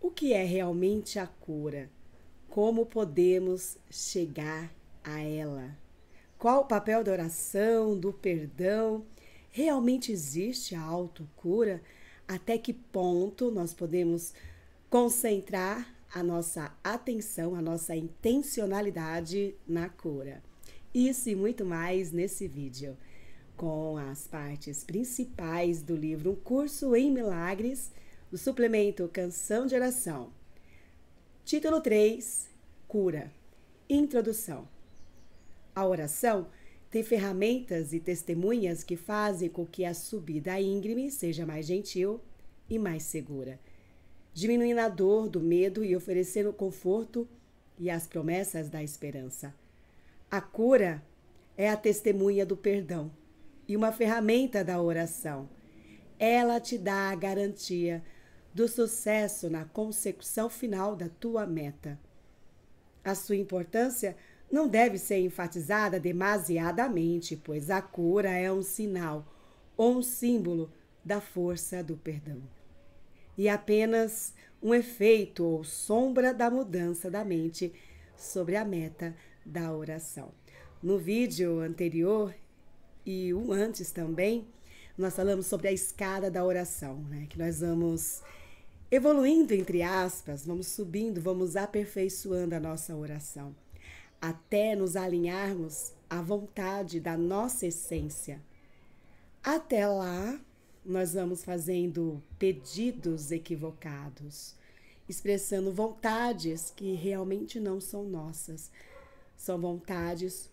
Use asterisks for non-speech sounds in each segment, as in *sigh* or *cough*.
O que é realmente a cura? Como podemos chegar a ela? Qual o papel da oração, do perdão? Realmente existe a autocura? Até que ponto nós podemos concentrar a nossa atenção, a nossa intencionalidade na cura? Isso e muito mais nesse vídeo, com as partes principais do livro Um Curso em Milagres do suplemento Canção de Oração. Título 3: Cura. Introdução. A oração tem ferramentas e testemunhas que fazem com que a subida íngreme seja mais gentil e mais segura, diminuindo a dor do medo e oferecendo conforto e as promessas da esperança. A cura é a testemunha do perdão e uma ferramenta da oração. Ela te dá a garantia do sucesso na consecução final da tua meta. A sua importância não deve ser enfatizada demasiadamente, pois a cura é um sinal ou um símbolo da força do perdão. E apenas um efeito ou sombra da mudança da mente sobre a meta da oração. No vídeo anterior e o antes também, nós falamos sobre a escada da oração, né? Que nós vamos Evoluindo, entre aspas, vamos subindo, vamos aperfeiçoando a nossa oração, até nos alinharmos à vontade da nossa essência. Até lá, nós vamos fazendo pedidos equivocados, expressando vontades que realmente não são nossas. São vontades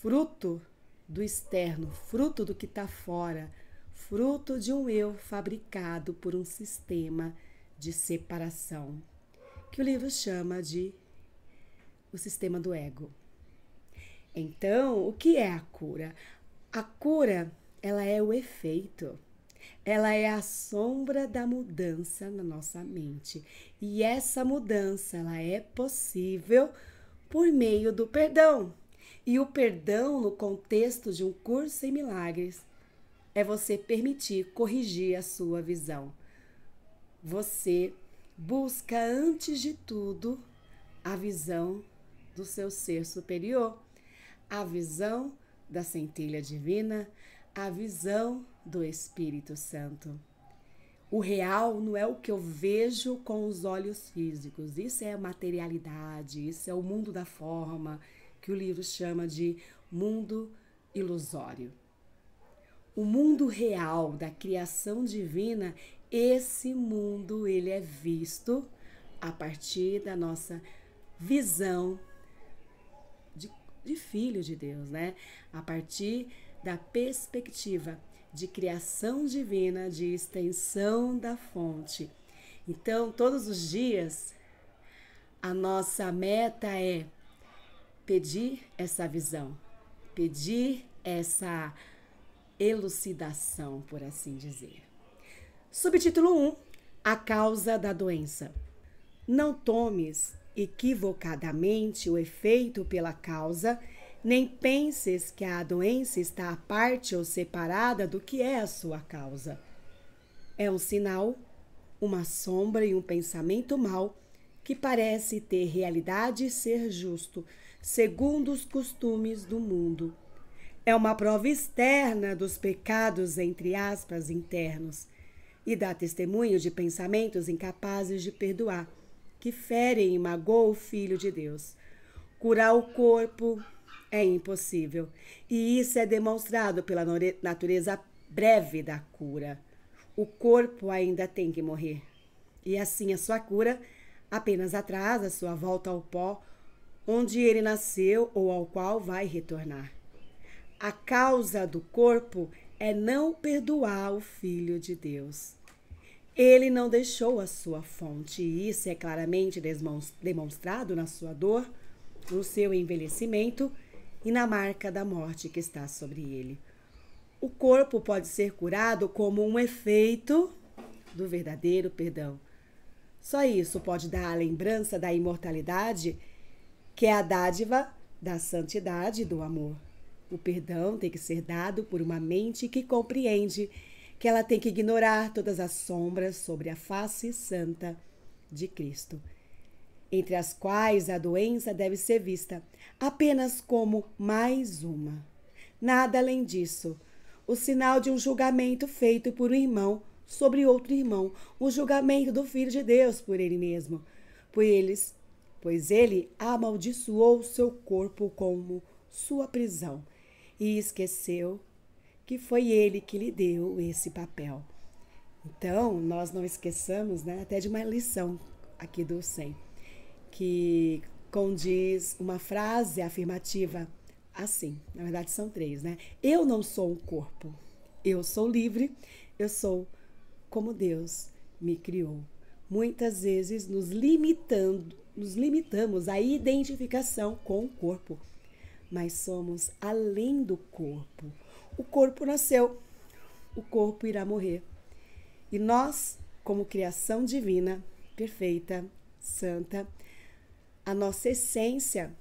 fruto do externo, fruto do que está fora fruto de um eu fabricado por um sistema de separação, que o livro chama de o sistema do ego. Então, o que é a cura? A cura, ela é o efeito. Ela é a sombra da mudança na nossa mente. E essa mudança, ela é possível por meio do perdão. E o perdão no contexto de um curso em milagres é você permitir corrigir a sua visão. Você busca, antes de tudo, a visão do seu ser superior, a visão da centelha divina, a visão do Espírito Santo. O real não é o que eu vejo com os olhos físicos. Isso é a materialidade, isso é o mundo da forma, que o livro chama de mundo ilusório o mundo real da criação divina, esse mundo ele é visto a partir da nossa visão de, de filho de Deus, né? A partir da perspectiva de criação divina, de extensão da fonte. Então, todos os dias, a nossa meta é pedir essa visão, pedir essa elucidação, por assim dizer. Subtítulo 1: A causa da doença. Não tomes equivocadamente o efeito pela causa, nem penses que a doença está à parte ou separada do que é a sua causa. É um sinal, uma sombra e um pensamento mau que parece ter realidade e ser justo, segundo os costumes do mundo é uma prova externa dos pecados, entre aspas, internos, e dá testemunho de pensamentos incapazes de perdoar, que ferem e magoam o Filho de Deus. Curar o corpo é impossível, e isso é demonstrado pela natureza breve da cura. O corpo ainda tem que morrer, e assim a sua cura apenas atrasa sua volta ao pó onde ele nasceu ou ao qual vai retornar. A causa do corpo é não perdoar o Filho de Deus. Ele não deixou a sua fonte, e isso é claramente demonstrado na sua dor, no seu envelhecimento e na marca da morte que está sobre ele. O corpo pode ser curado como um efeito do verdadeiro perdão. Só isso pode dar a lembrança da imortalidade, que é a dádiva da santidade e do amor. O perdão tem que ser dado por uma mente que compreende que ela tem que ignorar todas as sombras sobre a face santa de Cristo, entre as quais a doença deve ser vista apenas como mais uma. Nada além disso. O sinal de um julgamento feito por um irmão sobre outro irmão, o julgamento do Filho de Deus por ele mesmo, pois eles, pois ele amaldiçoou seu corpo como sua prisão e esqueceu que foi ele que lhe deu esse papel. Então, nós não esqueçamos, né, até de uma lição aqui do SEM, que condiz uma frase afirmativa assim. Na verdade, são três, né? Eu não sou um corpo, eu sou livre, eu sou como Deus me criou. Muitas vezes nos limitando, nos limitamos à identificação com o corpo mas somos além do corpo. O corpo nasceu, o corpo irá morrer. E nós, como criação divina, perfeita, santa, a nossa essência,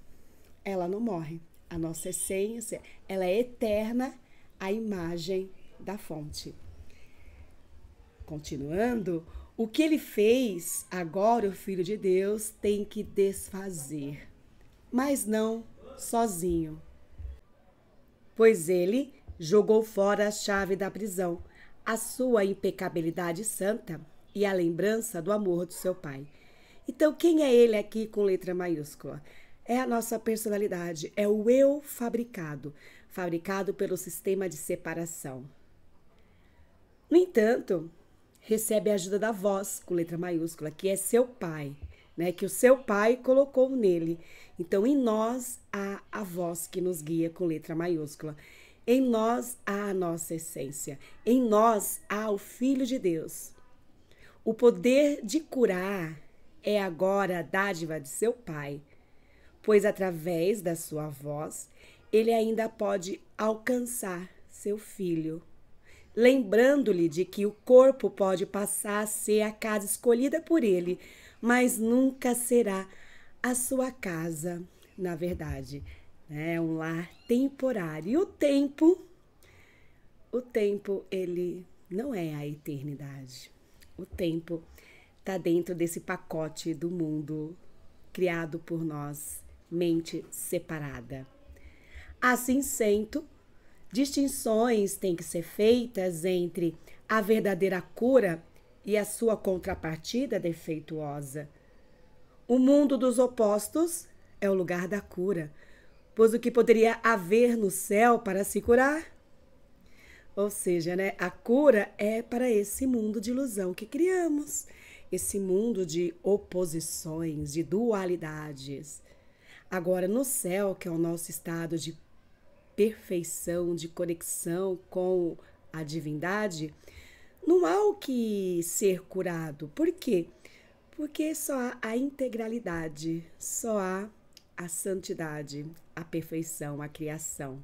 ela não morre. A nossa essência, ela é eterna a imagem da fonte. Continuando, o que ele fez, agora o Filho de Deus tem que desfazer, mas não sozinho. Pois ele jogou fora a chave da prisão, a sua impecabilidade santa e a lembrança do amor do seu pai. Então, quem é ele aqui com letra maiúscula? É a nossa personalidade, é o eu fabricado, fabricado pelo sistema de separação. No entanto, recebe a ajuda da voz, com letra maiúscula, que é seu pai né, que o seu pai colocou nele. Então, em nós há a voz que nos guia com letra maiúscula. Em nós há a nossa essência. Em nós há o Filho de Deus. O poder de curar é agora a dádiva de seu Pai, pois através da sua voz ele ainda pode alcançar seu filho, lembrando-lhe de que o corpo pode passar a ser a casa escolhida por ele mas nunca será a sua casa, na verdade. Né? É um lar temporário. E o tempo, o tempo, ele não é a eternidade. O tempo está dentro desse pacote do mundo criado por nós, mente separada. Assim sendo, distinções têm que ser feitas entre a verdadeira cura e a sua contrapartida defeituosa. O mundo dos opostos é o lugar da cura, pois o que poderia haver no céu para se curar? Ou seja, né, a cura é para esse mundo de ilusão que criamos, esse mundo de oposições, de dualidades. Agora, no céu, que é o nosso estado de perfeição, de conexão com a divindade, não há o que ser curado. Por quê? Porque só há a integralidade, só há a santidade, a perfeição, a criação.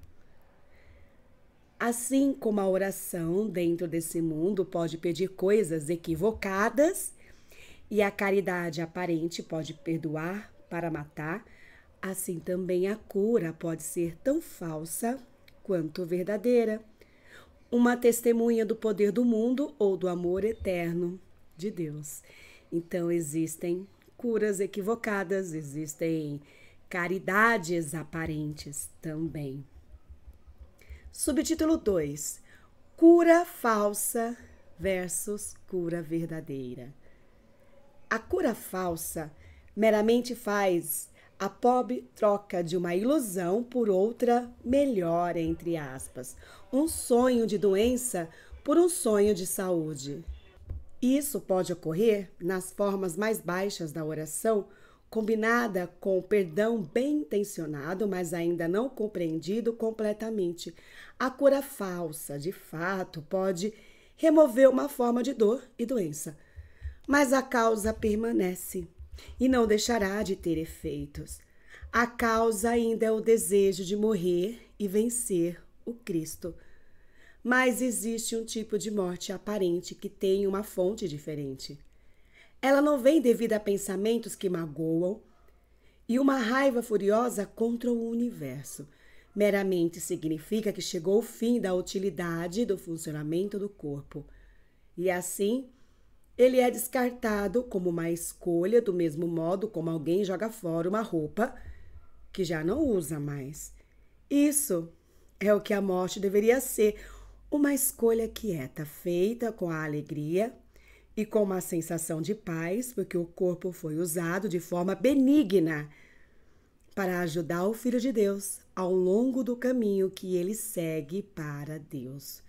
Assim como a oração dentro desse mundo pode pedir coisas equivocadas e a caridade aparente pode perdoar para matar, assim também a cura pode ser tão falsa quanto verdadeira uma testemunha do poder do mundo ou do amor eterno de Deus. Então existem curas equivocadas, existem caridades aparentes também. Subtítulo 2: Cura falsa versus cura verdadeira. A cura falsa meramente faz a POB troca de uma ilusão por outra melhor, entre aspas. Um sonho de doença por um sonho de saúde. Isso pode ocorrer nas formas mais baixas da oração, combinada com perdão bem intencionado, mas ainda não compreendido completamente. A cura falsa, de fato, pode remover uma forma de dor e doença, mas a causa permanece e não deixará de ter efeitos. A causa ainda é o desejo de morrer e vencer o Cristo. Mas existe um tipo de morte aparente que tem uma fonte diferente. Ela não vem devido a pensamentos que magoam e uma raiva furiosa contra o universo. Meramente significa que chegou o fim da utilidade do funcionamento do corpo. E assim, ele é descartado como uma escolha, do mesmo modo como alguém joga fora uma roupa que já não usa mais. Isso é o que a morte deveria ser: uma escolha quieta, feita com a alegria e com uma sensação de paz, porque o corpo foi usado de forma benigna para ajudar o Filho de Deus ao longo do caminho que ele segue para Deus.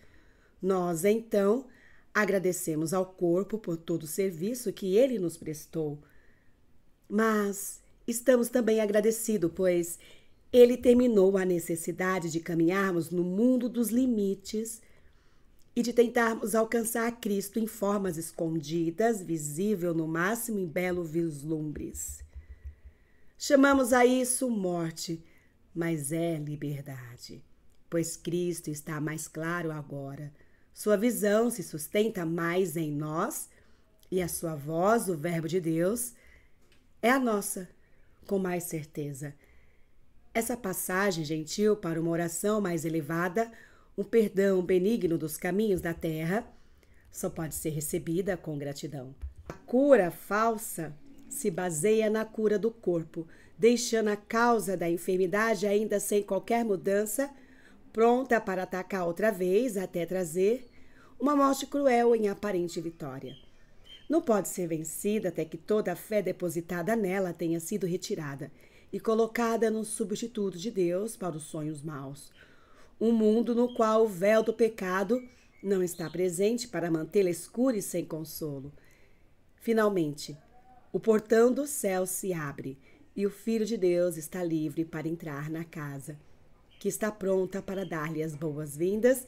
Nós, então, Agradecemos ao corpo por todo o serviço que ele nos prestou. Mas estamos também agradecidos, pois ele terminou a necessidade de caminharmos no mundo dos limites e de tentarmos alcançar Cristo em formas escondidas, visível no máximo em belos vislumbres. Chamamos a isso morte, mas é liberdade, pois Cristo está mais claro agora sua visão se sustenta mais em nós e a sua voz, o Verbo de Deus, é a nossa, com mais certeza. Essa passagem gentil para uma oração mais elevada, um perdão benigno dos caminhos da terra, só pode ser recebida com gratidão. A cura falsa se baseia na cura do corpo, deixando a causa da enfermidade ainda sem qualquer mudança pronta para atacar outra vez até trazer uma morte cruel em aparente vitória. Não pode ser vencida até que toda a fé depositada nela tenha sido retirada e colocada no substituto de Deus para os sonhos maus. Um mundo no qual o véu do pecado não está presente para mantê-la escura e sem consolo. Finalmente, o portão do céu se abre e o Filho de Deus está livre para entrar na casa que está pronta para dar-lhe as boas-vindas,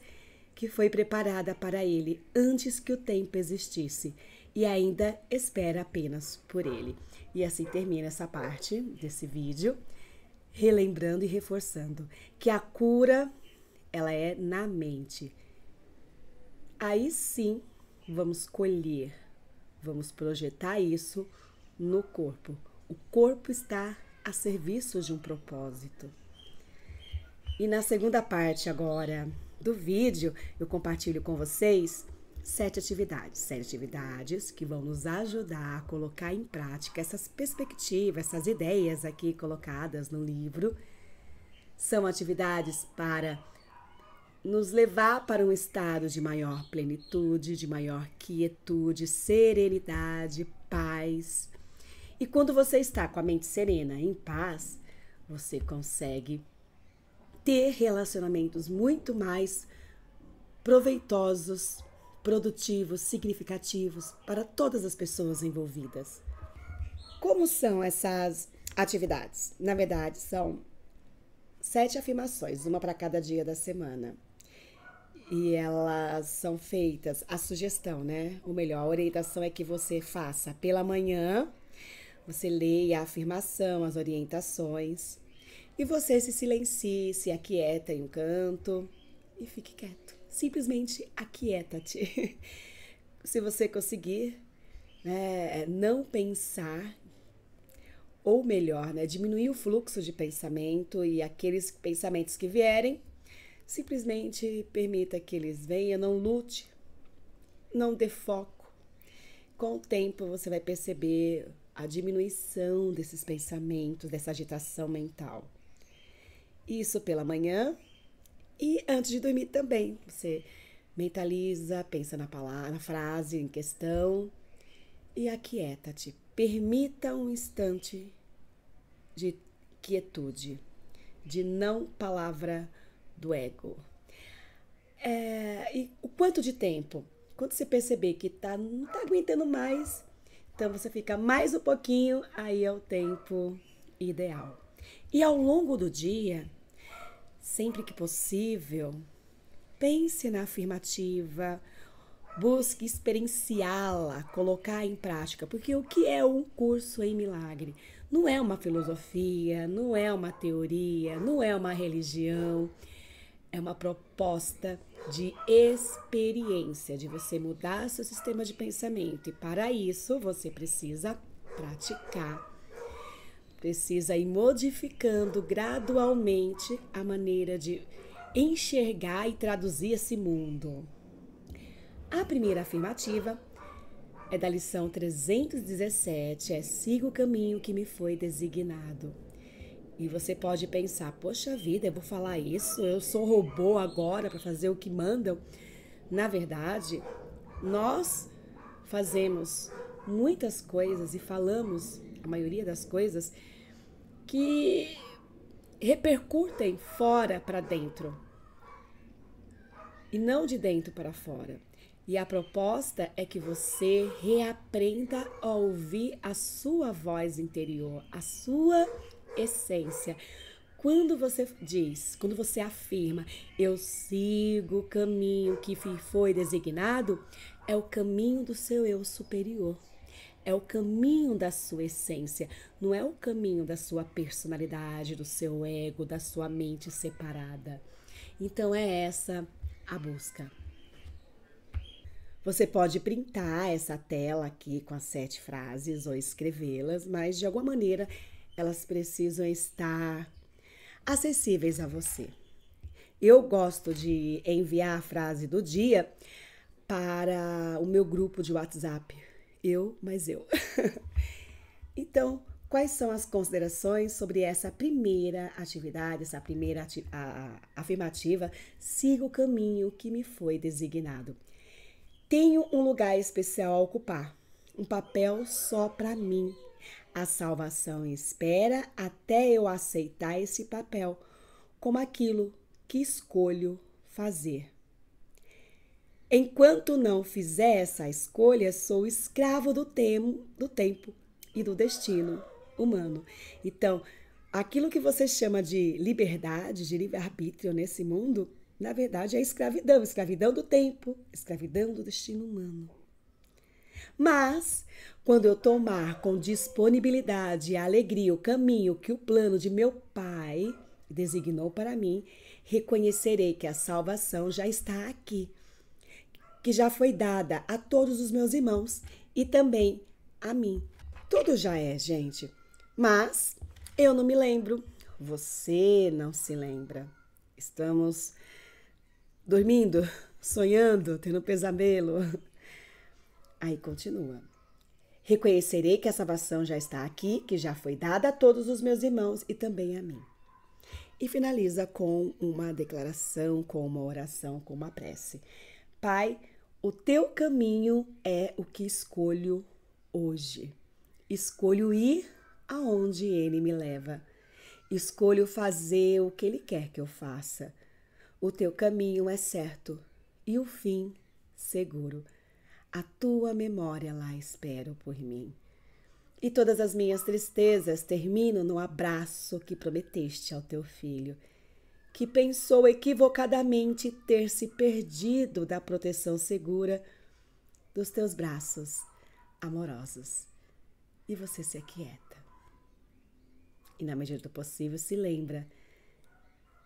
que foi preparada para ele antes que o tempo existisse e ainda espera apenas por ele. E assim termina essa parte desse vídeo, relembrando e reforçando que a cura ela é na mente. Aí sim, vamos colher, vamos projetar isso no corpo. O corpo está a serviço de um propósito. E na segunda parte agora do vídeo, eu compartilho com vocês sete atividades. Sete atividades que vão nos ajudar a colocar em prática essas perspectivas, essas ideias aqui colocadas no livro. São atividades para nos levar para um estado de maior plenitude, de maior quietude, serenidade, paz. E quando você está com a mente serena, em paz, você consegue ter relacionamentos muito mais proveitosos, produtivos, significativos para todas as pessoas envolvidas. Como são essas atividades? Na verdade, são sete afirmações, uma para cada dia da semana. E elas são feitas, a sugestão, né? Ou melhor, a orientação é que você faça pela manhã, você leia a afirmação, as orientações, e você se silencie, se aquieta em um canto e fique quieto. Simplesmente aquieta-te. *laughs* se você conseguir né, é, não pensar, ou melhor, né, diminuir o fluxo de pensamento e aqueles pensamentos que vierem, simplesmente permita que eles venham, não lute, não dê foco. Com o tempo você vai perceber a diminuição desses pensamentos, dessa agitação mental. Isso pela manhã e antes de dormir também. Você mentaliza, pensa na palavra, na frase em questão e aquieta-te. Permita um instante de quietude, de não palavra do ego. É, e o quanto de tempo? Quando você perceber que tá, não tá aguentando mais, então você fica mais um pouquinho, aí é o tempo ideal. E ao longo do dia, sempre que possível, pense na afirmativa, busque experienciá-la, colocar em prática, porque o que é um curso em milagre? Não é uma filosofia, não é uma teoria, não é uma religião, é uma proposta de experiência, de você mudar seu sistema de pensamento. E para isso você precisa praticar precisa ir modificando gradualmente a maneira de enxergar e traduzir esse mundo. A primeira afirmativa é da lição 317, é siga o caminho que me foi designado. E você pode pensar, poxa vida, eu vou falar isso, eu sou robô agora para fazer o que mandam. Na verdade, nós fazemos muitas coisas e falamos a maioria das coisas que repercutem fora para dentro e não de dentro para fora. E a proposta é que você reaprenda a ouvir a sua voz interior, a sua essência. Quando você diz, quando você afirma, eu sigo o caminho que foi designado, é o caminho do seu eu superior é o caminho da sua essência, não é o caminho da sua personalidade, do seu ego, da sua mente separada. Então é essa a busca. Você pode printar essa tela aqui com as sete frases ou escrevê-las, mas de alguma maneira elas precisam estar acessíveis a você. Eu gosto de enviar a frase do dia para o meu grupo de WhatsApp, eu mais eu. *laughs* então, quais são as considerações sobre essa primeira atividade, essa primeira ati a, a, afirmativa? Siga o caminho que me foi designado. Tenho um lugar especial a ocupar, um papel só para mim. A salvação espera até eu aceitar esse papel como aquilo que escolho fazer. Enquanto não fizer essa escolha, sou escravo do, temo, do tempo e do destino humano. Então, aquilo que você chama de liberdade, de livre-arbítrio nesse mundo, na verdade é escravidão escravidão do tempo, escravidão do destino humano. Mas, quando eu tomar com disponibilidade e alegria o caminho que o plano de meu Pai designou para mim, reconhecerei que a salvação já está aqui que já foi dada a todos os meus irmãos e também a mim. Tudo já é, gente. Mas eu não me lembro. Você não se lembra. Estamos dormindo, sonhando, tendo pesadelo. Aí continua. Reconhecerei que a salvação já está aqui, que já foi dada a todos os meus irmãos e também a mim. E finaliza com uma declaração, com uma oração, com uma prece. Pai, o teu caminho é o que escolho hoje. Escolho ir aonde ele me leva. Escolho fazer o que ele quer que eu faça. O teu caminho é certo e o fim seguro. A tua memória lá espero por mim. E todas as minhas tristezas terminam no abraço que prometeste ao teu filho que pensou equivocadamente ter se perdido da proteção segura dos teus braços amorosos. E você se aquieta. E na medida do possível, se lembra.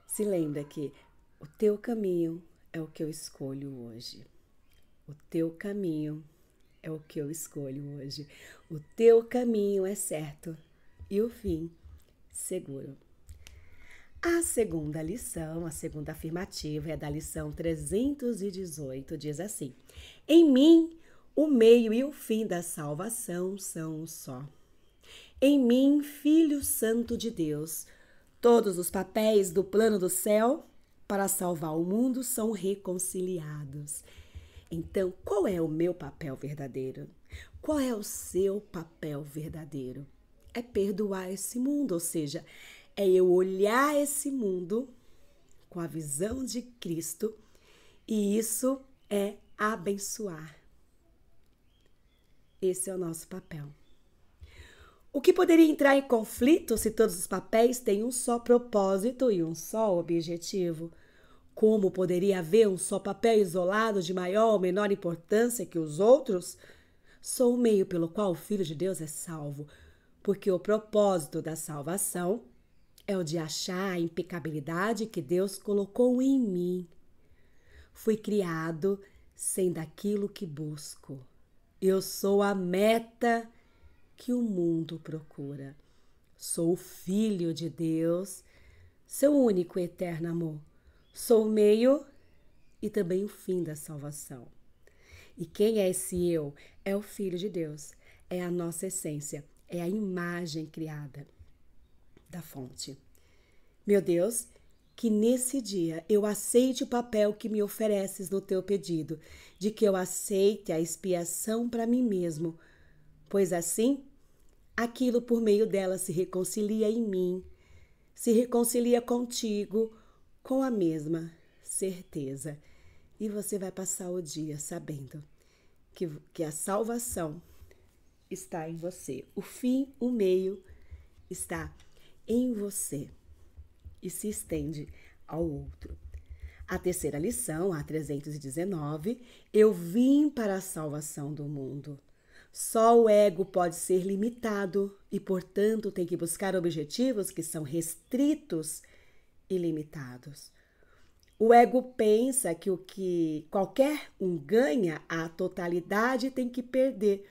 Se lembra que o teu caminho é o que eu escolho hoje. O teu caminho é o que eu escolho hoje. O teu caminho é certo e o fim seguro. A segunda lição, a segunda afirmativa é da lição 318, diz assim: Em mim, o meio e o fim da salvação são um só. Em mim, Filho Santo de Deus, todos os papéis do plano do céu para salvar o mundo são reconciliados. Então, qual é o meu papel verdadeiro? Qual é o seu papel verdadeiro? É perdoar esse mundo, ou seja, é eu olhar esse mundo com a visão de Cristo e isso é abençoar. Esse é o nosso papel. O que poderia entrar em conflito se todos os papéis têm um só propósito e um só objetivo? Como poderia haver um só papel isolado de maior ou menor importância que os outros? Sou o meio pelo qual o Filho de Deus é salvo, porque o propósito da salvação é o de achar a impecabilidade que Deus colocou em mim. Fui criado sem daquilo que busco. Eu sou a meta que o mundo procura. Sou o filho de Deus, seu único e eterno amor. Sou o meio e também o fim da salvação. E quem é esse eu? É o Filho de Deus, é a nossa essência, é a imagem criada da fonte. Meu Deus, que nesse dia eu aceite o papel que me ofereces no teu pedido, de que eu aceite a expiação para mim mesmo, pois assim aquilo por meio dela se reconcilia em mim, se reconcilia contigo com a mesma certeza. E você vai passar o dia sabendo que, que a salvação está em você, o fim, o meio está em em você e se estende ao outro. A terceira lição, a 319, eu vim para a salvação do mundo. Só o ego pode ser limitado e, portanto, tem que buscar objetivos que são restritos e limitados. O ego pensa que o que qualquer um ganha, a totalidade tem que perder.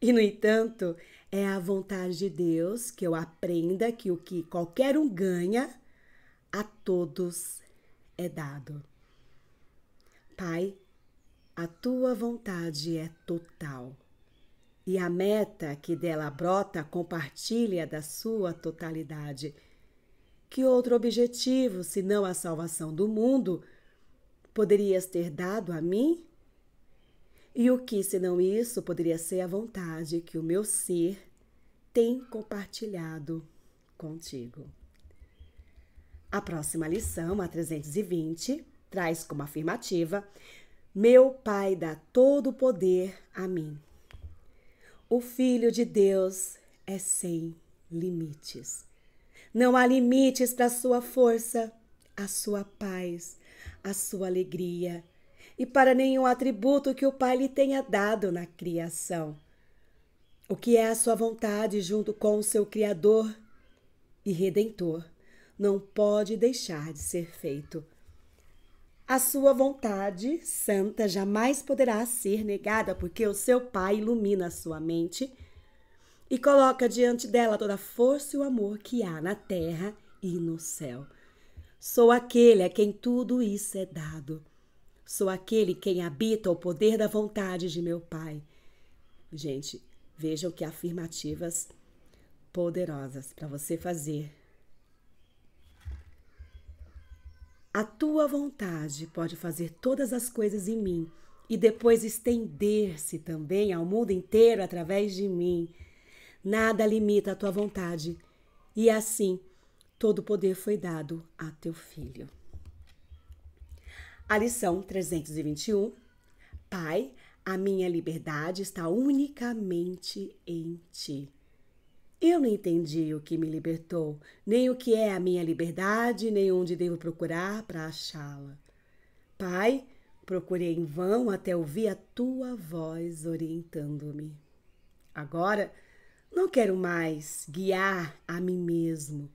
E, no entanto, é a vontade de Deus que eu aprenda que o que qualquer um ganha, a todos é dado. Pai, a tua vontade é total. E a meta que dela brota compartilha da sua totalidade. Que outro objetivo, senão a salvação do mundo, poderias ter dado a mim e o que, senão isso, poderia ser a vontade que o meu ser tem compartilhado contigo? A próxima lição, a 320, traz como afirmativa: Meu Pai dá todo o poder a mim. O Filho de Deus é sem limites. Não há limites para a sua força, a sua paz, a sua alegria e para nenhum atributo que o Pai lhe tenha dado na criação. O que é a sua vontade junto com o seu Criador e Redentor não pode deixar de ser feito. A sua vontade santa jamais poderá ser negada, porque o seu Pai ilumina a sua mente e coloca diante dela toda a força e o amor que há na terra e no céu. Sou aquele a quem tudo isso é dado. Sou aquele quem habita o poder da vontade de meu Pai. Gente, vejam que afirmativas poderosas para você fazer. A tua vontade pode fazer todas as coisas em mim e depois estender-se também ao mundo inteiro através de mim. Nada limita a tua vontade, e assim todo poder foi dado a teu filho. A lição 321. Pai, a minha liberdade está unicamente em ti. Eu não entendi o que me libertou, nem o que é a minha liberdade, nem onde devo procurar para achá-la. Pai, procurei em vão até ouvir a tua voz orientando-me. Agora, não quero mais guiar a mim mesmo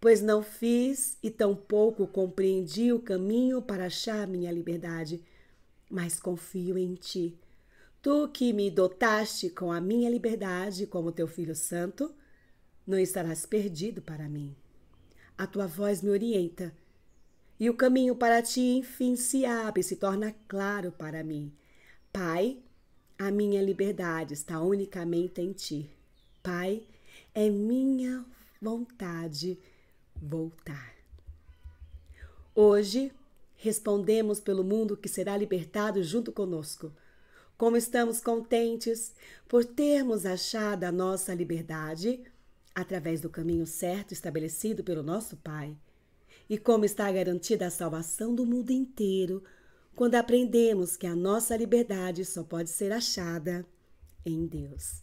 pois não fiz e tampouco compreendi o caminho para achar minha liberdade. Mas confio em ti. Tu que me dotaste com a minha liberdade como teu filho santo, não estarás perdido para mim. A tua voz me orienta, e o caminho para ti enfim se abre, se torna claro para mim. Pai, a minha liberdade está unicamente em ti. Pai, é minha vontade voltar. Hoje, respondemos pelo mundo que será libertado junto conosco. Como estamos contentes por termos achado a nossa liberdade através do caminho certo estabelecido pelo nosso Pai. E como está garantida a salvação do mundo inteiro quando aprendemos que a nossa liberdade só pode ser achada em Deus.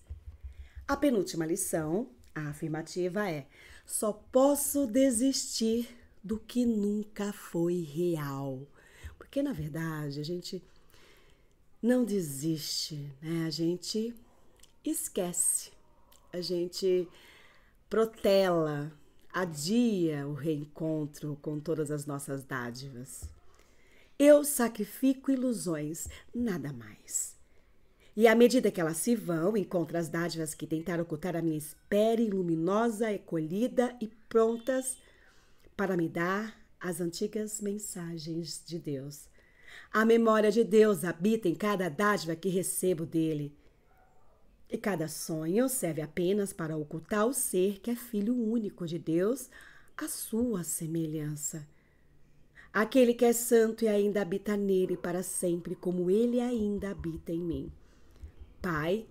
A penúltima lição, a afirmativa, é: só posso desistir do que nunca foi real. Porque, na verdade, a gente não desiste, né? A gente esquece, a gente protela, adia o reencontro com todas as nossas dádivas. Eu sacrifico ilusões, nada mais. E à medida que elas se vão, encontro as dádivas que tentaram ocultar a minha espera luminosa, recolhida e prontas para me dar as antigas mensagens de Deus. A memória de Deus habita em cada dádiva que recebo dele. E cada sonho serve apenas para ocultar o ser que é filho único de Deus, a sua semelhança. Aquele que é santo e ainda habita nele para sempre, como ele ainda habita em mim. Pai,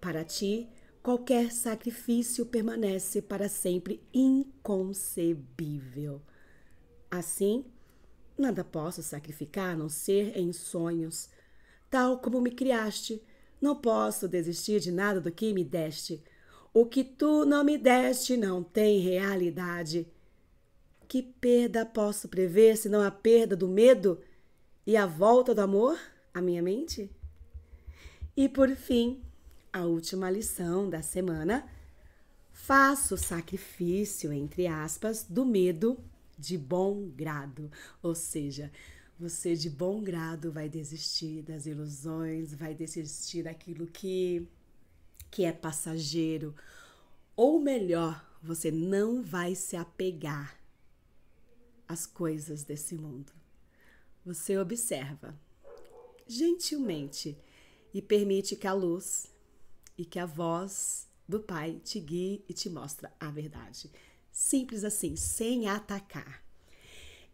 para ti, qualquer sacrifício permanece para sempre inconcebível. Assim, nada posso sacrificar a não ser em sonhos. Tal como me criaste, não posso desistir de nada do que me deste. O que tu não me deste não tem realidade. Que perda posso prever senão a perda do medo e a volta do amor à minha mente? E por fim, a última lição da semana. Faça o sacrifício, entre aspas, do medo de bom grado. Ou seja, você de bom grado vai desistir das ilusões, vai desistir daquilo que, que é passageiro. Ou melhor, você não vai se apegar às coisas desse mundo. Você observa gentilmente e permite que a luz e que a voz do Pai te guie e te mostre a verdade. Simples assim, sem atacar.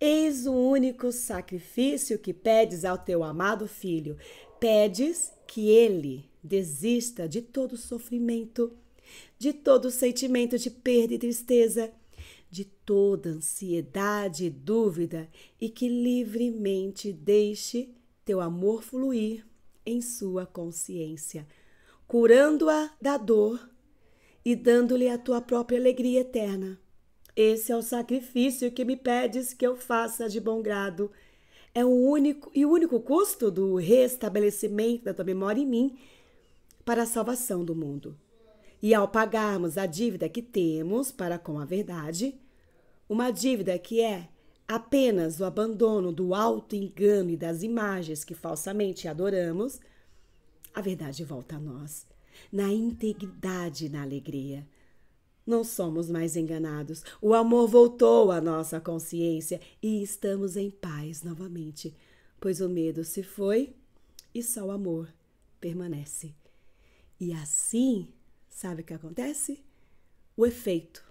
Eis o único sacrifício que pedes ao teu amado filho. Pedes que ele desista de todo sofrimento, de todo sentimento de perda e tristeza, de toda ansiedade e dúvida e que livremente deixe teu amor fluir em sua consciência, curando-a da dor e dando-lhe a tua própria alegria eterna. Esse é o sacrifício que me pedes que eu faça de bom grado. É o único e o único custo do restabelecimento da tua memória em mim para a salvação do mundo. E ao pagarmos a dívida que temos para com a verdade, uma dívida que é apenas o abandono do alto engano e das imagens que falsamente adoramos, a verdade volta a nós, na integridade e na alegria. Não somos mais enganados. O amor voltou à nossa consciência e estamos em paz novamente, pois o medo se foi e só o amor permanece. E assim, sabe o que acontece? O efeito,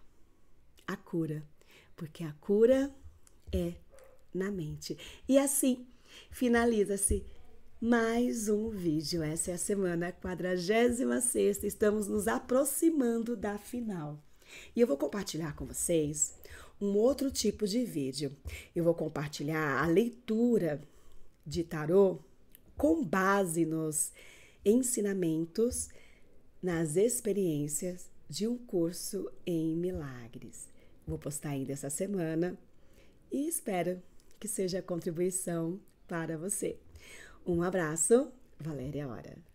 a cura. Porque a cura é na mente. E assim finaliza-se mais um vídeo. Essa é a semana 46. Estamos nos aproximando da final. E eu vou compartilhar com vocês um outro tipo de vídeo. Eu vou compartilhar a leitura de tarô com base nos ensinamentos, nas experiências de um curso em milagres. Vou postar ainda essa semana e espero que seja contribuição para você. Um abraço, Valéria Hora.